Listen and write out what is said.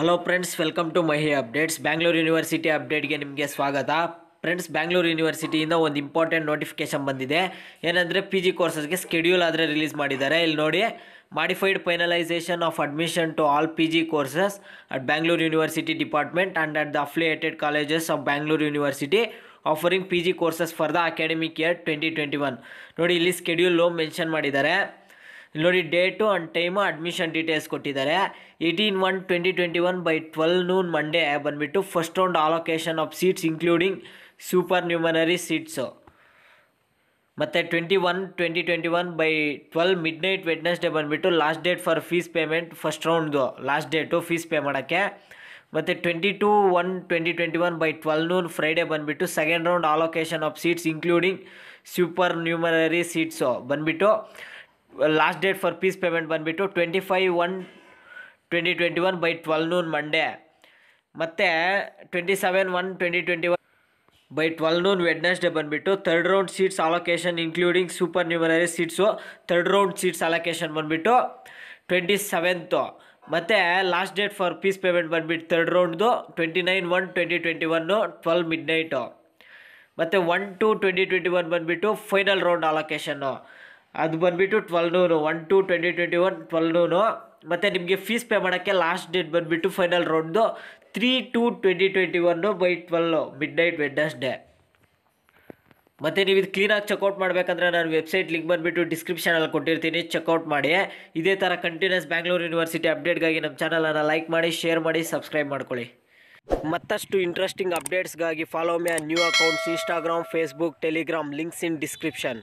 hello friends welcome to Mahi updates Bangalore university ಅಪ್ಡೇಟ್ಗೆ ನಿಮಗೆ ಸ್ವಾಗತ ಫ್ರೆಂಡ್ಸ್ ಬ್ಯಾಂಗ್ಳೂರು ಯೂನಿವರ್ಸಿಟಿಯಿಂದ ಒಂದು ಇಂಪಾರ್ಟೆಂಟ್ ನೋಟಿಫಿಕೇಶನ್ ಬಂದಿದೆ ಏನಂದರೆ ಪಿ ಜಿ ಕೋರ್ಸಸ್ಗೆ ಸ್ಕೆಡ್ಯೂಲ್ ಆದರೆ ರಿಲೀಸ್ ಮಾಡಿದ್ದಾರೆ ಇಲ್ಲಿ ನೋಡಿ modified finalisation of admission to all P G courses at Bangalore university department and at the affiliated colleges of Bangalore university offering P G courses for the academic year twenty twenty one ನೋಡಿ ಇಲ್ಲಿ schedule ಲೋ mention ಮಾಡಿದ್ದಾರೆ ಇಲ್ಲಿ ನೋಡಿ date and time admission details ಕೊಟ್ಟಿದ್ದಾರೆ eighteen one twenty twenty one by twelve noon Monday ಬಂದುಬಿಟ್ಟು first round allocation of seats including supernumerary seats ಮತ್ತು twenty one twenty twenty one by twelve midnight Wednesday day ಬಂದುಬಿಟ್ಟು last date for fees payment first ರೌಂಡ್ದು last date fees pay ಮಾಡೋಕ್ಕೆ ಮತ್ತು twenty two one twenty twenty one by twelve noon Friday ಬಂದುಬಿಟ್ಟು second round allocation of seats including supernumerary seats ಬಂದುಬಿಟ್ಟು last date for fees payment ಬಂದುಬಿಟ್ಟು twenty five one twenty twenty one by twelve noon Monday ಮತ್ತು twenty seven one twenty twenty one by twelve noon Wednesday ಬಂದುಬಿಟ್ಟು third round seats allocation including supernumerary seats third round seats allocation ಬಂದುಬಿಟ್ಟು twenty seventh ಮತ್ತು last date for fees payment ಬಂದುಬಿಟ್ಟು third ರೌಂಡ್ದು twenty nine one twenty twenty one twelve midnight ಮತ್ತು one two twenty twenty one ಬಂದುಬಿಟ್ಟು final round allocation ಅದು ಬಂದುಬಿಟ್ಟು twelve noon one two twenty twenty one twelve noon ಮತ್ತು ನಿಮಗೆ fees pay ಮಾಡೋಕ್ಕೆ last date ಬಂದುಬಿಟ್ಟು final ರೌಂಡ್ದು three two twenty twenty one by twelve midnight Wednesday ಮತ್ತು ನೀವು ಇದು ಕ್ಲೀನಾಗಿ ಚೆಕ್ಔಟ್ ಮಾಡಬೇಕಂದ್ರೆ ನಾನು ವೆಬ್ಸೈಟ್ ಲಿಂಕ್ ಬಂದುಬಿಟ್ಟು ಡಿಸ್ಕ್ರಿಪ್ಷನಲ್ಲಿ ಕೊಟ್ಟಿರ್ತೀನಿ ಚೆಕ್ಔಟ್ ಮಾಡಿ ಇದೇ ಥರ ಕಂಟಿನ್ಯೂಸ್ ಬ್ಯಾಂಗ್ಳೂರು ಯೂನಿವರ್ಸಿಟಿ ಅಪ್ಡೇಟ್ಗಾಗಿ ನಮ್ಮ ಚಾನಲನ್ನು ಲೈಕ್ ಮಾಡಿ ಶೇರ್ ಮಾಡಿ ಸಬ್ಸ್ಕ್ರೈಬ್ ಮಾಡ್ಕೊಳ್ಳಿ ಮತ್ತಷ್ಟು ಇಂಟ್ರೆಸ್ಟಿಂಗ್ ಅಪ್ಡೇಟ್ಸ್ಗಾಗಿ follow my new accounts Instagram Facebook Telegram links in description